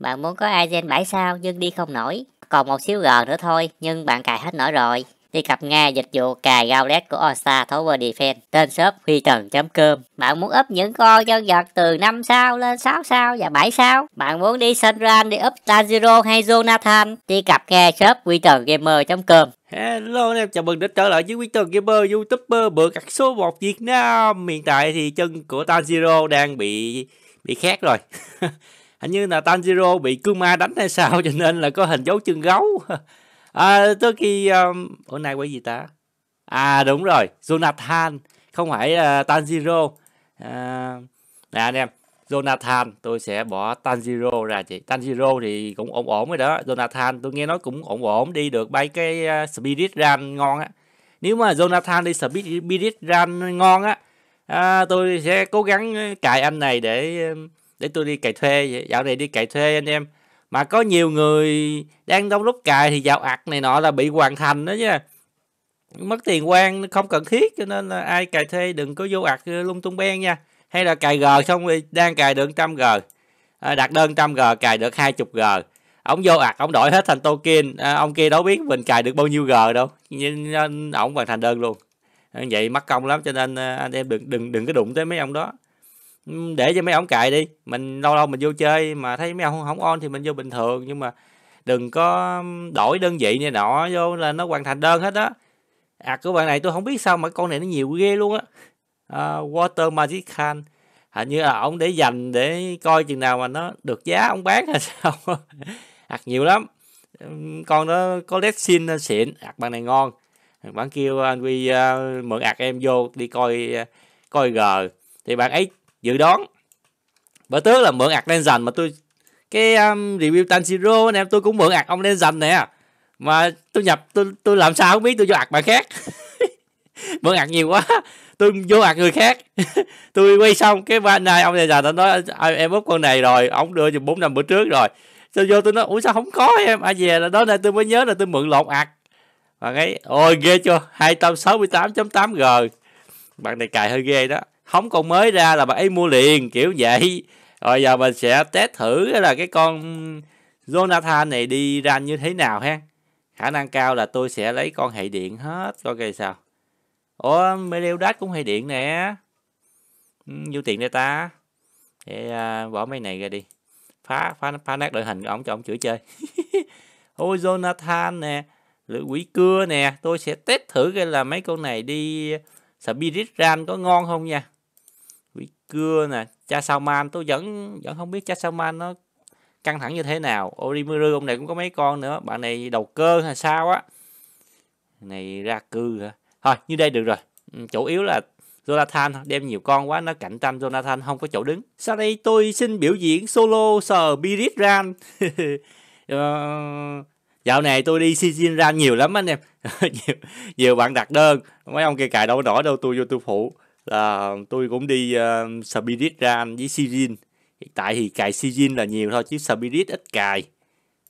Bạn muốn có iGen 7 sao nhưng đi không nổi. Còn một xíu gờ nữa thôi nhưng bạn cài hết nổi rồi. Đi cặp Nga dịch vụ cài Gaulet của Osa Tower Defense. Tên shop huy trần.com. Bạn muốn up những con nhân vật từ 5 sao lên 6 sao và 7 sao. Bạn muốn đi Sunran đi up Tanjiro hay Jonathan. Đi cặp Nga shop huy trần.gamer.com. Hello anh em, chào mừng đến trở lại với Quý Trần Gamer, Youtuber bựa cặt số 1 Việt Nam. Hiện tại thì chân của Tanjiro đang bị bị khát rồi. hình như là Tanjiro bị Kuma đánh hay sao cho nên là có hình dấu chân gấu à, tới khi um, ở nay quay gì ta à đúng rồi Jonathan không phải uh, Tanjiro à, nè anh em Jonathan tôi sẽ bỏ Tanjiro ra chị Tanjiro thì cũng ổn ổn rồi đó Jonathan tôi nghe nói cũng ổn ổn đi được bay cái uh, Spirit Ran ngon á nếu mà Jonathan đi Spirit Ran ngon á à, tôi sẽ cố gắng cài anh này để uh, để tôi đi cày thuê dạo này đi cày thuê anh em mà có nhiều người đang trong lúc cài thì dạo ạt này nọ là bị hoàn thành đó nha mất tiền quan không cần thiết cho nên là ai cài thuê đừng có vô ạt lung tung beng nha hay là cài g xong rồi đang cài được trăm g à, đặt đơn trăm g cài được hai chục g ông vô ạt ông đổi hết thành token à, ông kia đâu biết mình cài được bao nhiêu g đâu nhưng ông hoàn thành đơn luôn vậy mất công lắm cho nên à, anh em đừng đừng đừng có đụng tới mấy ông đó để cho mấy ông cài đi mình lâu lâu mình vô chơi mà thấy mấy ông không on thì mình vô bình thường nhưng mà đừng có đổi đơn vị này nọ vô là nó hoàn thành đơn hết đó à của bạn này tôi không biết sao mà con này nó nhiều ghê luôn á uh, à, Water Magic Khan hình như là ông để dành để coi chừng nào mà nó được giá ông bán hay sao ạc nhiều lắm con đó có led xin xịn ạc bạn này ngon bạn kêu anh quy uh, à, mượn ạc em vô đi coi à, coi g thì bạn ấy dự đoán bởi tướng là mượn ạc Denzan mà tôi cái um, review zero anh em tôi cũng mượn ạc ông lên Denzan nè mà tôi nhập tôi tôi làm sao không biết tôi vô ạc bạn khác mượn ạc nhiều quá tôi vô ạc người khác tôi quay xong cái ba này ông Denzan nó nói em bóp con này rồi ông đưa chừng bốn năm bữa trước rồi tôi vô tôi nói ủa sao không có em à về là đó này tôi mới nhớ là tôi mượn lộn ạc và cái ôi ghê chưa 268.8 g bạn này cài hơi ghê đó không còn mới ra là bạn ấy mua liền kiểu vậy rồi giờ mình sẽ test thử là cái con Jonathan này đi ra như thế nào ha khả năng cao là tôi sẽ lấy con hệ điện hết coi okay, kìa sao ủa Meliodas cũng hệ điện nè vô ừ, tiền đây ta để à, bỏ mấy này ra đi phá phá phá nát đội hình của ông cho ông chửi chơi ôi Jonathan nè lưỡi quỷ cưa nè tôi sẽ test thử cái là mấy con này đi Spirit Ran có ngon không nha cưa nè cha sao man tôi vẫn vẫn không biết cha sao man nó căng thẳng như thế nào Orimuru ông này cũng có mấy con nữa bạn này đầu cơ hay sao á này ra cư hả thôi như đây được rồi ừ, chủ yếu là Jonathan đem nhiều con quá nó cạnh tranh Jonathan không có chỗ đứng sau đây tôi xin biểu diễn solo sờ Spirit Ran ờ, dạo này tôi đi season Ran nhiều lắm anh em nhiều, nhiều bạn đặt đơn mấy ông kia cài đâu đỏ đâu tôi vô tôi phụ là ờ, tôi cũng đi uh, ờ, Spirit Ram với Sirin hiện tại thì cài Sirin là nhiều thôi chứ Spirit ít cài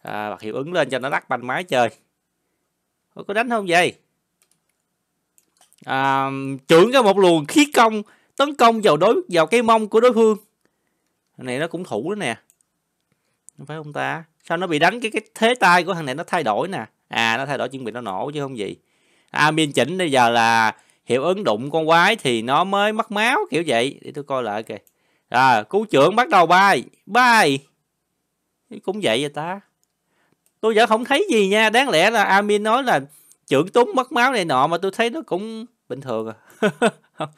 à, ờ, bật hiệu ứng lên cho nó lắc banh máy chơi Ủa, có đánh không vậy à, trưởng ra một luồng khí công tấn công vào đối vào cái mông của đối phương thằng này nó cũng thủ đó nè không phải không ta sao nó bị đánh cái cái thế tay của thằng này nó thay đổi nè à nó thay đổi chuẩn bị nó nổ chứ không gì à miên chỉnh bây giờ là hiệu ứng đụng con quái thì nó mới mất máu kiểu vậy để tôi coi lại kìa à cú trưởng bắt đầu bay bay cũng vậy vậy ta tôi vẫn không thấy gì nha đáng lẽ là amin nói là trưởng túng mất máu này nọ mà tôi thấy nó cũng bình thường à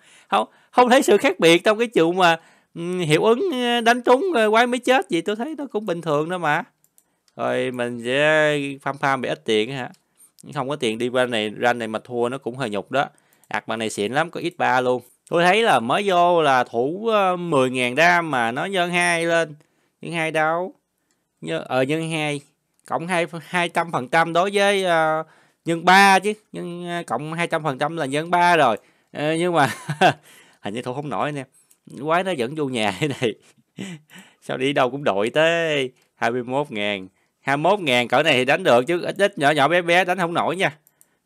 không, không thấy sự khác biệt trong cái chuyện mà ừ, hiệu ứng ừ, đánh trúng ừ, quái mới chết gì tôi thấy nó cũng bình thường đó mà rồi mình sẽ farm farm bị ít tiền hả không có tiền đi qua này ra này mà thua nó cũng hơi nhục đó đặt bạn này xịn lắm có ít ba luôn tôi thấy là mới vô là thủ 10.000 ờ, đam mà nó nhân hai lên nhân hai đâu nhân ở ờ, nhân hai cộng hai hai trăm phần trăm đối với uh, nhân ba chứ nhân uh, cộng hai trăm phần trăm là nhân ba rồi uh, nhưng mà hình như thủ không nổi nè quái nó dẫn vô nhà thế này sao đi đâu cũng đội tới 21 ngàn 21 ngàn cỡ này thì đánh được chứ ít ít nhỏ nhỏ bé bé đánh không nổi nha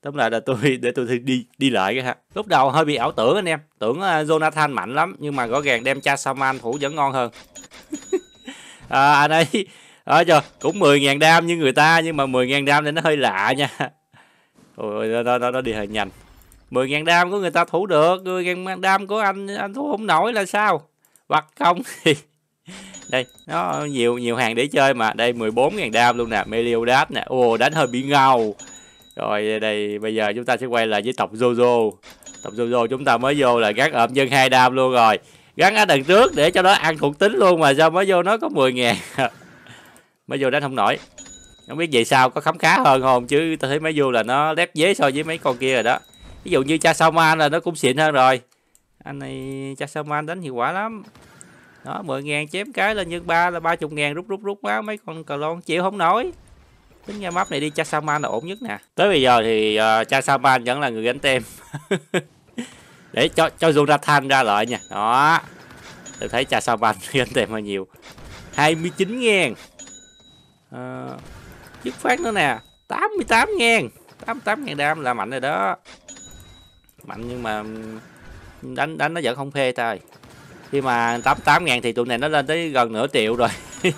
tóm lại là tôi để tôi đi đi lại cái ha lúc đầu hơi bị ảo tưởng anh em tưởng à, jonathan mạnh lắm nhưng mà rõ ràng đem cha saman thủ vẫn ngon hơn à anh ấy ở à, chưa cũng 10.000 đam như người ta nhưng mà 10.000 đam thì nó hơi lạ nha ôi nó, nó, nó đi hơi nhanh 10.000 đam của người ta thủ được 10.000 đam của anh anh thủ không nổi là sao hoặc không thì đây nó nhiều nhiều hàng để chơi mà đây 14.000 đam luôn nè Meliodas nè ô đánh hơi bị ngầu rồi đây bây giờ chúng ta sẽ quay lại với tộc Jojo. Tộc Jojo chúng ta mới vô là gắn ợm dân hai đam luôn rồi. Gắn ở đằng trước để cho nó ăn thuộc tính luôn mà sao mới vô nó có 10 ngàn. mới vô đánh không nổi. Không biết vậy sao có khám khá hơn không chứ tôi thấy mới vô là nó lép dế so với mấy con kia rồi đó. Ví dụ như cha sao man là nó cũng xịn hơn rồi. Anh này cha sao man đánh hiệu quả lắm. Đó 10 ngàn chém cái lên nhân ba là 30 ngàn rút rút rút quá mấy con cờ lon chịu không nổi tính ra map này đi cha man là ổn nhất nè tới bây giờ thì uh, ờ, cha man vẫn là người gánh tem để cho cho Jonathan ra than ra lợi nha đó tôi thấy cha man gánh tem hơi nhiều 29 ngàn à, ờ, phát nữa nè 88 ngàn 88 ngàn đam là mạnh rồi đó mạnh nhưng mà đánh đánh nó vẫn không phê thôi khi mà 88 ngàn thì tụi này nó lên tới gần nửa triệu rồi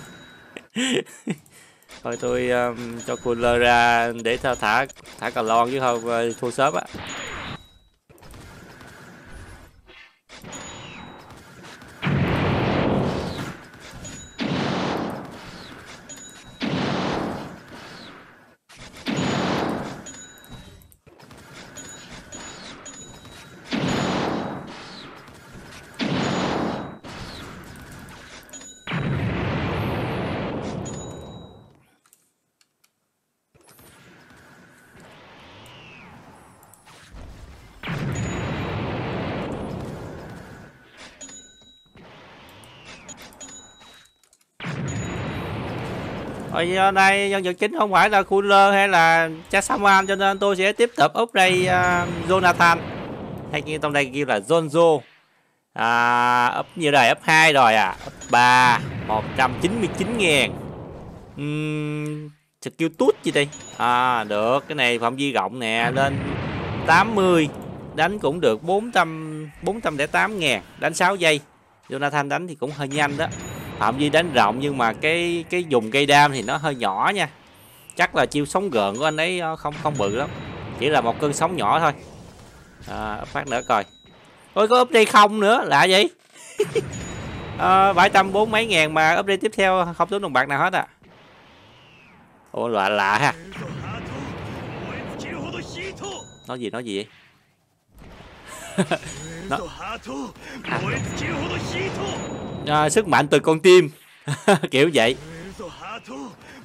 thôi tôi um, cho cooler ra để thả thả, thả cà lon chứ không uh, thua sớm á Ở đây nhân vật chính không phải là Cooler hay là Chasaman cho nên tôi sẽ tiếp tục upgrade uh, à, Jonathan hay như trong đây kêu là Zonzo à, up như đời up 2 rồi à up 3 199 ngàn uhm, skill tút gì đây à được cái này phạm vi rộng nè lên 80 đánh cũng được 400 408 ngàn đánh 6 giây Jonathan đánh thì cũng hơi nhanh đó phạm vi đánh rộng nhưng mà cái cái dùng cây đam thì nó hơi nhỏ nha chắc là chiêu sóng gợn của anh ấy ờ, không không bự lắm chỉ là một cơn sóng nhỏ thôi à, phát nữa coi ôi có update không nữa lạ vậy à, ờ, bãi bốn mấy ngàn mà update tiếp theo không tốn đồng bạc nào hết à ô lạ lạ ha nói gì nói gì vậy nó à, sức mạnh từ con tim kiểu vậy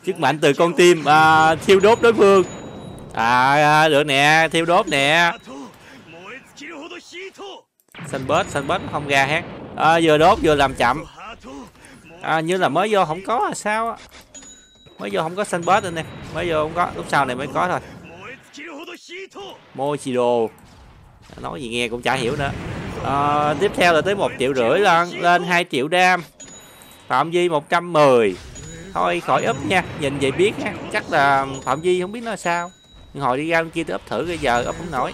sức mạnh từ con tim à, thiêu đốt đối phương à, à được nè thiêu đốt nè xanh bớt xanh bớt không ra hát à, vừa đốt vừa làm chậm à, như là mới vô không có sao á mới vô không có xanh bớt anh em mới vô không có lúc sau này mới có thôi môi đồ nói gì nghe cũng chả hiểu nữa à, tiếp theo là tới một triệu rưỡi lên lên hai triệu đam phạm vi 110 thôi khỏi úp nha nhìn vậy biết nha chắc là phạm vi không biết nó sao nhưng hồi đi ra bên kia tôi úp thử bây giờ úp không nổi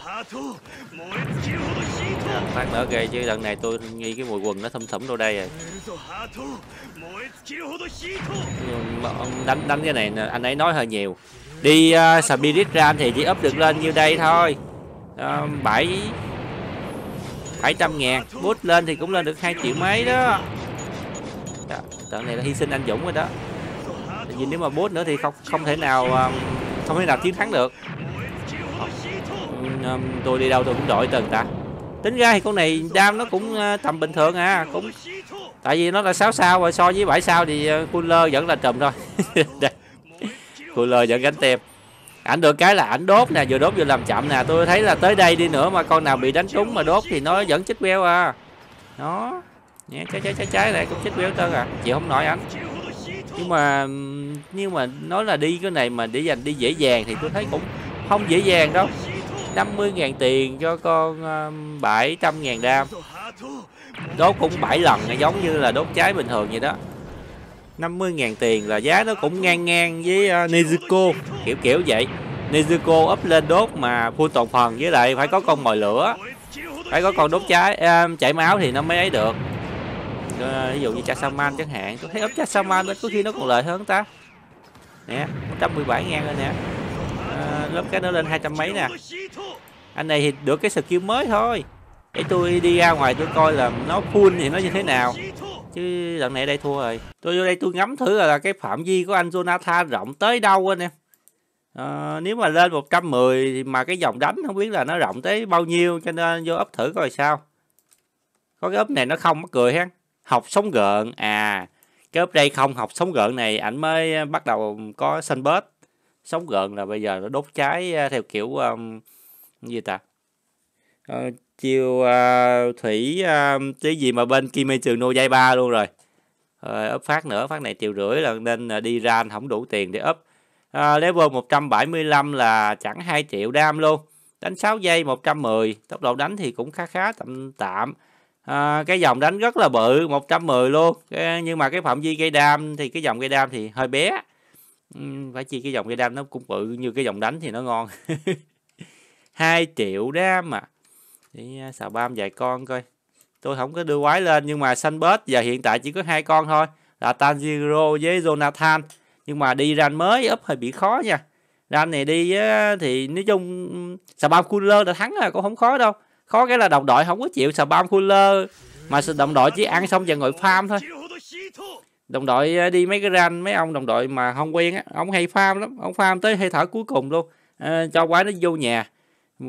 phát nữa kìa chứ lần này tôi nghi cái mùi quần nó thâm thẩm đâu đây rồi đánh đánh cái này anh ấy nói hơi nhiều đi uh, ờ, spirit ra thì chỉ úp được lên nhiêu đây thôi ờ, bảy uh, 700 ngàn boost lên thì cũng lên được hai triệu mấy đó đó trận này là hy sinh anh dũng rồi đó tại vì nếu mà boost nữa thì không không thể nào ờ, không thể nào chiến thắng được ờ, tôi đi đâu tôi cũng đội từng ta tính ra thì con này đam nó cũng ờ, tầm bình thường à cũng tại vì nó là 6 sao rồi so với 7 sao thì cooler vẫn là trùm thôi cooler vẫn gánh tem ảnh được cái là ảnh đốt nè vừa đốt vừa làm chậm nè tôi thấy là tới đây đi nữa mà con nào bị đánh trúng mà đốt thì nó vẫn chích queo à nó nhé trái trái trái trái này cũng chích queo tơ à chị không nói ảnh nhưng mà nhưng mà nói là đi cái này mà để dành đi dễ dàng thì tôi thấy cũng không dễ dàng đâu 50.000 tiền cho con um, 700.000 đam đốt cũng 7 lần giống như là đốt trái bình thường vậy đó 50.000 tiền là giá nó cũng ngang ngang với uh, Nezuko kiểu kiểu vậy Nezuko up lên đốt mà full toàn phần với lại phải có con mồi lửa phải có con đốt trái uh, ờ, chảy máu thì nó mới ấy được uh, ví dụ như Chasaman chẳng hạn tôi thấy up Chasaman có khi nó còn lợi hơn ta nè 117 ngàn rồi nè uh, lớp cái nó lên hai trăm mấy nè anh này thì được cái skill mới thôi để tôi đi ra ngoài tôi coi là nó full thì nó như thế nào chứ lần này đây thua rồi tôi vô đây tôi ngắm thử là cái phạm vi của anh Jonathan rộng tới đâu anh em à, nếu mà lên 110 thì mà cái dòng đánh không biết là nó rộng tới bao nhiêu cho nên vô ấp thử coi sao có cái ấp này nó không mắc cười ha học sống gợn à cái ấp đây không học sống gợn này ảnh mới bắt đầu có xanh bớt sống gợn là bây giờ nó đốt cháy ờ, theo kiểu um, gì ta ờ, chiêu uh, thủy uh, cái gì mà bên Kim Mê Trường nô dây ba luôn rồi rồi ấp phát nữa phát này triệu rưỡi là nên à, đi ra không đủ tiền để ấp à, level 175 là chẳng 2 triệu đam luôn đánh 6 giây 110 tốc độ đánh thì cũng khá khá tạm tạm à, cái dòng đánh rất là bự 110 luôn cái, nhưng mà cái phạm vi gây đam thì cái dòng gây đam thì hơi bé ừ, phải chi cái dòng gây đam nó cũng bự như cái dòng đánh thì nó ngon 2 triệu đam mà đi à, xào bam vài con coi tôi không có đưa quái lên nhưng mà xanh bớt giờ hiện tại chỉ có hai con thôi là Tanjiro với Jonathan nhưng mà đi ran mới ấp hơi bị khó nha ran này đi thì nói chung xà bam cooler đã thắng là cũng không khó đâu khó cái là đồng đội không có chịu xà bam cooler mà đồng đội chỉ ăn xong và ngồi farm thôi đồng đội à, đi mấy cái ran mấy ông đồng đội mà không quen á ông hay farm lắm ông farm tới hơi thở cuối cùng luôn à, cho quái nó vô nhà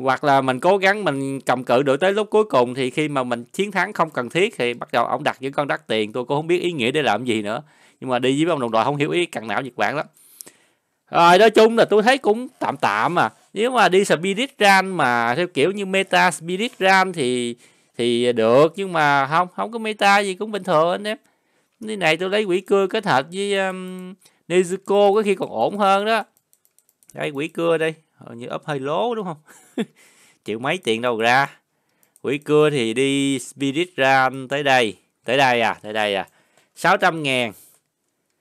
hoặc là mình cố gắng mình cầm cự được tới lúc cuối cùng thì khi mà mình chiến thắng không cần thiết thì bắt đầu ông đặt những con đắt tiền tôi cũng không biết ý nghĩa để làm gì nữa nhưng mà đi với ông đồng đội không hiểu ý cặn não nhật bản lắm rồi nói chung là tôi thấy cũng tạm tạm à nếu mà đi spirit ran mà theo kiểu như meta spirit ran thì thì được nhưng mà không không có meta gì cũng bình thường anh em cái này tôi lấy quỷ cưa kết hợp với um, nezuko có khi còn ổn hơn đó đây quỷ cưa đây Ờ, như ấp hơi lố đúng không chịu mấy tiền đâu ra quỷ cưa thì đi spirit ra tới đây tới đây à tới đây à 600 ngàn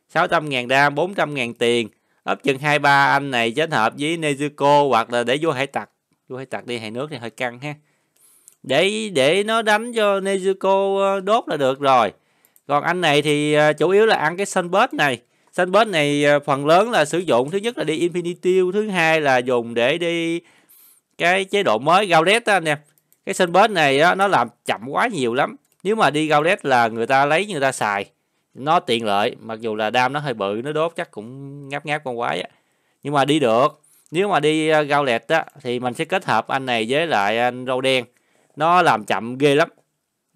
600 ngàn đam 400 ngàn tiền ấp chừng 23 anh này kết hợp với Nezuko hoặc là để vua hải tặc vua hải tặc đi hải nước thì hơi căng ha để để nó đánh cho Nezuko ờ, đốt là được rồi còn anh này thì ờ, chủ yếu là ăn cái sunburst này Sunburst này ờ, phần lớn là sử dụng thứ nhất là đi Infinity, thứ hai là dùng để đi cái chế độ mới Gaudet anh em. Cái Sunburst này á, nó làm chậm quá nhiều lắm. Nếu mà đi Gaudet là người ta lấy người ta xài. Nó tiện lợi, mặc dù là đam nó hơi bự, nó đốt chắc cũng ngáp ngáp con quái á. Nhưng mà đi được. Nếu mà đi ờ, Gaudet á thì mình sẽ kết hợp anh này với lại anh râu đen. Nó làm chậm ghê lắm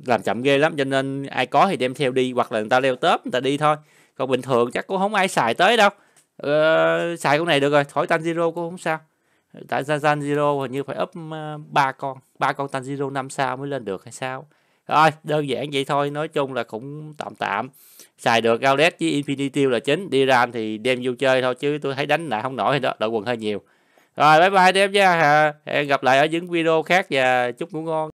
làm chậm ghê lắm cho nên ai có thì đem theo đi hoặc là người ta leo tớp người ta đi thôi còn bình thường chắc cũng không ai xài tới đâu ờ, xài con này được rồi khỏi Tanjiro cũng không sao tại Tanjiro hình như phải up ờ, ba con ba con Tanjiro năm sao mới lên được hay sao rồi đơn giản vậy thôi nói chung là cũng tạm tạm xài được Gaudet với Infinity là chính đi ran thì đem vô chơi thôi chứ tôi thấy đánh lại không nổi đó đội quần hơi nhiều rồi bye bye đem nha hẹn gặp lại ở những video khác và chúc ngủ ngon